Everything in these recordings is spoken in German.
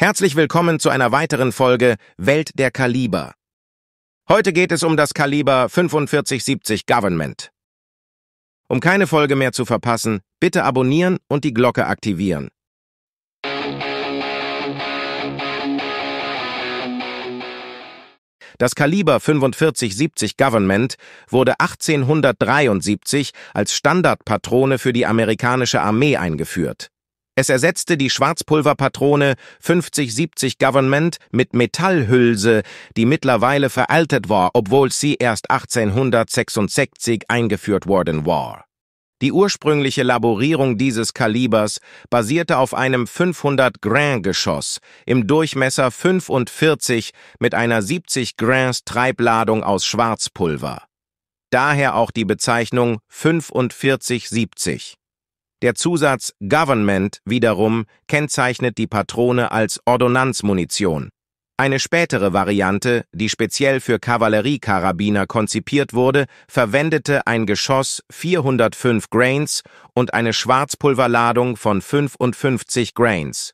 Herzlich willkommen zu einer weiteren Folge Welt der Kaliber. Heute geht es um das Kaliber 4570 Government. Um keine Folge mehr zu verpassen, bitte abonnieren und die Glocke aktivieren. Das Kaliber 4570 Government wurde 1873 als Standardpatrone für die amerikanische Armee eingeführt. Es ersetzte die Schwarzpulverpatrone 5070 Government mit Metallhülse, die mittlerweile veraltet war, obwohl sie erst 1866 eingeführt worden war. Die ursprüngliche Laborierung dieses Kalibers basierte auf einem 500 Grain Geschoss im Durchmesser 45 mit einer 70 Grains Treibladung aus Schwarzpulver. Daher auch die Bezeichnung 4570. Der Zusatz Government wiederum kennzeichnet die Patrone als Ordonnanzmunition. Eine spätere Variante, die speziell für Kavalleriekarabiner konzipiert wurde, verwendete ein Geschoss 405 Grains und eine Schwarzpulverladung von 55 Grains.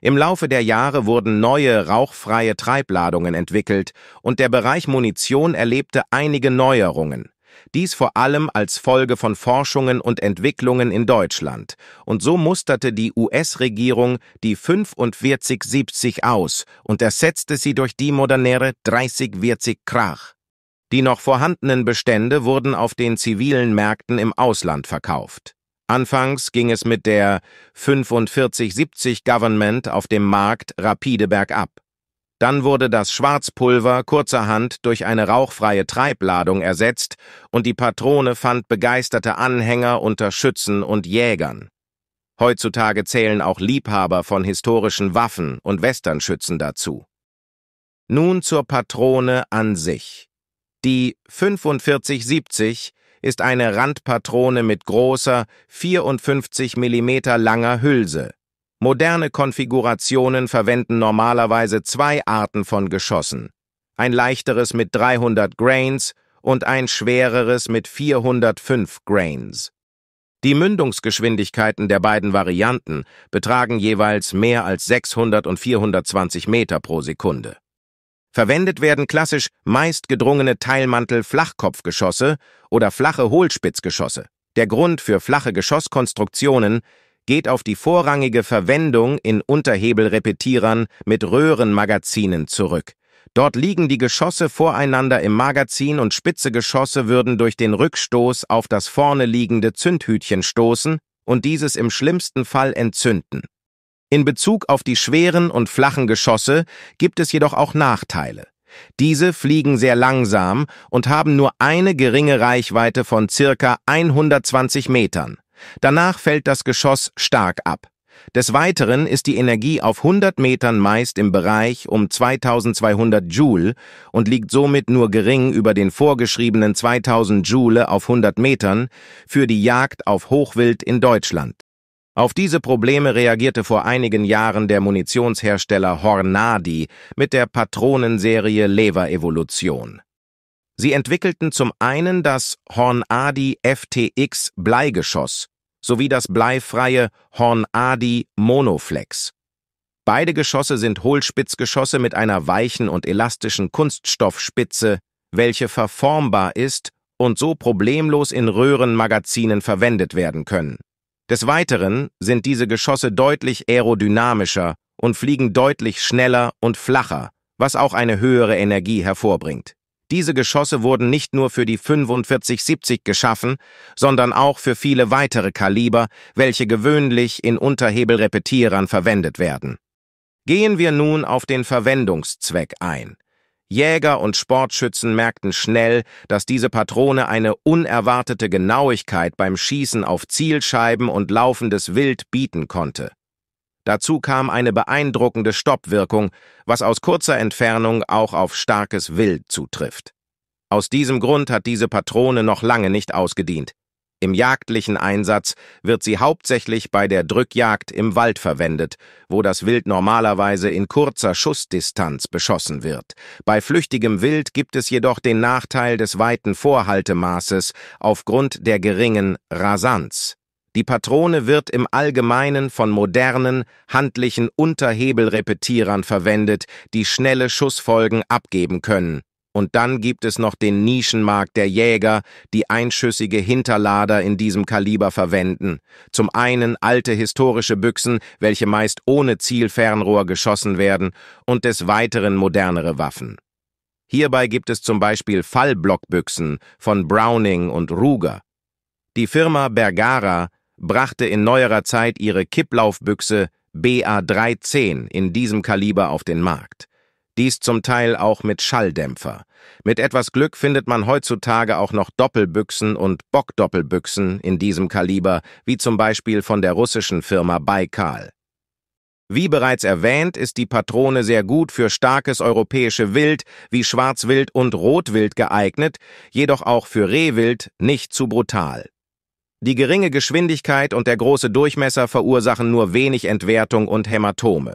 Im Laufe der Jahre wurden neue rauchfreie Treibladungen entwickelt und der Bereich Munition erlebte einige Neuerungen dies vor allem als Folge von Forschungen und Entwicklungen in Deutschland, und so musterte die US-Regierung die 4570 aus und ersetzte sie durch die modernere 3040 Krach. Die noch vorhandenen Bestände wurden auf den zivilen Märkten im Ausland verkauft. Anfangs ging es mit der 4570 Government auf dem Markt rapide bergab. Dann wurde das Schwarzpulver kurzerhand durch eine rauchfreie Treibladung ersetzt und die Patrone fand begeisterte Anhänger unter Schützen und Jägern. Heutzutage zählen auch Liebhaber von historischen Waffen und Westernschützen dazu. Nun zur Patrone an sich. Die 4570 ist eine Randpatrone mit großer, 54 mm langer Hülse, Moderne Konfigurationen verwenden normalerweise zwei Arten von Geschossen. Ein leichteres mit 300 Grains und ein schwereres mit 405 Grains. Die Mündungsgeschwindigkeiten der beiden Varianten betragen jeweils mehr als 600 und 420 Meter pro Sekunde. Verwendet werden klassisch meist gedrungene Teilmantel-Flachkopfgeschosse oder flache Hohlspitzgeschosse. Der Grund für flache Geschosskonstruktionen geht auf die vorrangige Verwendung in Unterhebelrepetierern mit Röhrenmagazinen zurück. Dort liegen die Geschosse voreinander im Magazin und spitze Geschosse würden durch den Rückstoß auf das vorne liegende Zündhütchen stoßen und dieses im schlimmsten Fall entzünden. In Bezug auf die schweren und flachen Geschosse gibt es jedoch auch Nachteile. Diese fliegen sehr langsam und haben nur eine geringe Reichweite von circa 120 Metern. Danach fällt das Geschoss stark ab. Des Weiteren ist die Energie auf 100 Metern meist im Bereich um 2200 Joule und liegt somit nur gering über den vorgeschriebenen 2000 Joule auf 100 Metern für die Jagd auf Hochwild in Deutschland. Auf diese Probleme reagierte vor einigen Jahren der Munitionshersteller Hornady mit der Patronenserie Lever Evolution. Sie entwickelten zum einen das Hornady FTX Bleigeschoss sowie das bleifreie Hornady Monoflex. Beide Geschosse sind Hohlspitzgeschosse mit einer weichen und elastischen Kunststoffspitze, welche verformbar ist und so problemlos in Röhrenmagazinen verwendet werden können. Des Weiteren sind diese Geschosse deutlich aerodynamischer und fliegen deutlich schneller und flacher, was auch eine höhere Energie hervorbringt. Diese Geschosse wurden nicht nur für die 4570 geschaffen, sondern auch für viele weitere Kaliber, welche gewöhnlich in Unterhebelrepetierern verwendet werden. Gehen wir nun auf den Verwendungszweck ein. Jäger und Sportschützen merkten schnell, dass diese Patrone eine unerwartete Genauigkeit beim Schießen auf Zielscheiben und laufendes Wild bieten konnte. Dazu kam eine beeindruckende Stoppwirkung, was aus kurzer Entfernung auch auf starkes Wild zutrifft. Aus diesem Grund hat diese Patrone noch lange nicht ausgedient. Im jagdlichen Einsatz wird sie hauptsächlich bei der Drückjagd im Wald verwendet, wo das Wild normalerweise in kurzer Schussdistanz beschossen wird. Bei flüchtigem Wild gibt es jedoch den Nachteil des weiten Vorhaltemaßes aufgrund der geringen Rasanz. Die Patrone wird im Allgemeinen von modernen, handlichen Unterhebelrepetierern verwendet, die schnelle Schussfolgen abgeben können. Und dann gibt es noch den Nischenmarkt der Jäger, die einschüssige Hinterlader in diesem Kaliber verwenden. Zum einen alte historische Büchsen, welche meist ohne Zielfernrohr geschossen werden, und des Weiteren modernere Waffen. Hierbei gibt es zum Beispiel Fallblockbüchsen von Browning und Ruger. Die Firma Bergara brachte in neuerer Zeit ihre Kipplaufbüchse BA310 in diesem Kaliber auf den Markt. Dies zum Teil auch mit Schalldämpfer. Mit etwas Glück findet man heutzutage auch noch Doppelbüchsen und Bockdoppelbüchsen in diesem Kaliber, wie zum Beispiel von der russischen Firma Baikal. Wie bereits erwähnt, ist die Patrone sehr gut für starkes europäische Wild wie Schwarzwild und Rotwild geeignet, jedoch auch für Rehwild nicht zu brutal. Die geringe Geschwindigkeit und der große Durchmesser verursachen nur wenig Entwertung und Hämatome.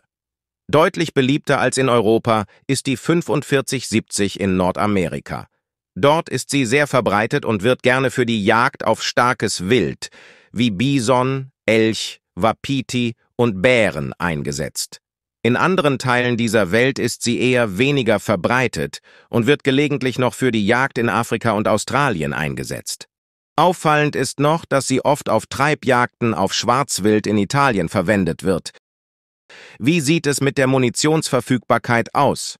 Deutlich beliebter als in Europa ist die 4570 in Nordamerika. Dort ist sie sehr verbreitet und wird gerne für die Jagd auf starkes Wild wie Bison, Elch, Wapiti und Bären eingesetzt. In anderen Teilen dieser Welt ist sie eher weniger verbreitet und wird gelegentlich noch für die Jagd in Afrika und Australien eingesetzt. Auffallend ist noch, dass sie oft auf Treibjagden auf Schwarzwild in Italien verwendet wird. Wie sieht es mit der Munitionsverfügbarkeit aus?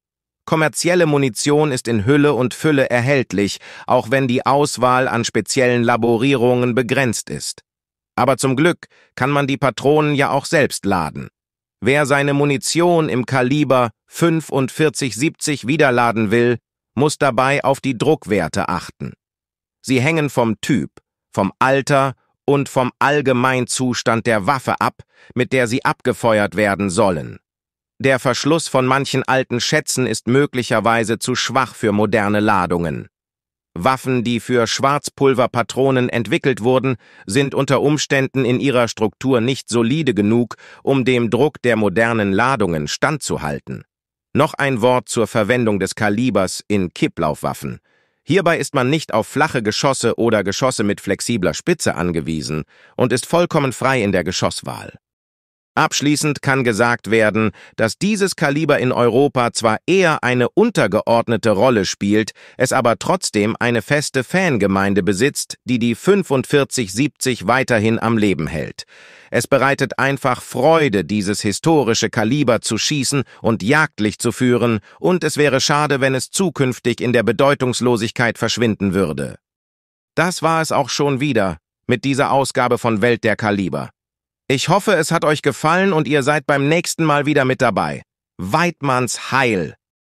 Kommerzielle Munition ist in Hülle und Fülle erhältlich, auch wenn die Auswahl an speziellen Laborierungen begrenzt ist. Aber zum Glück kann man die Patronen ja auch selbst laden. Wer seine Munition im Kaliber 4570 wiederladen will, muss dabei auf die Druckwerte achten. Sie hängen vom Typ, vom Alter und vom Allgemeinzustand der Waffe ab, mit der sie abgefeuert werden sollen. Der Verschluss von manchen alten Schätzen ist möglicherweise zu schwach für moderne Ladungen. Waffen, die für Schwarzpulverpatronen entwickelt wurden, sind unter Umständen in ihrer Struktur nicht solide genug, um dem Druck der modernen Ladungen standzuhalten. Noch ein Wort zur Verwendung des Kalibers in Kipplaufwaffen – Hierbei ist man nicht auf flache Geschosse oder Geschosse mit flexibler Spitze angewiesen und ist vollkommen frei in der Geschosswahl. Abschließend kann gesagt werden, dass dieses Kaliber in Europa zwar eher eine untergeordnete Rolle spielt, es aber trotzdem eine feste Fangemeinde besitzt, die die 4570 weiterhin am Leben hält. Es bereitet einfach Freude, dieses historische Kaliber zu schießen und jagdlich zu führen, und es wäre schade, wenn es zukünftig in der Bedeutungslosigkeit verschwinden würde. Das war es auch schon wieder mit dieser Ausgabe von Welt der Kaliber. Ich hoffe, es hat euch gefallen und ihr seid beim nächsten Mal wieder mit dabei. Weidmanns Heil!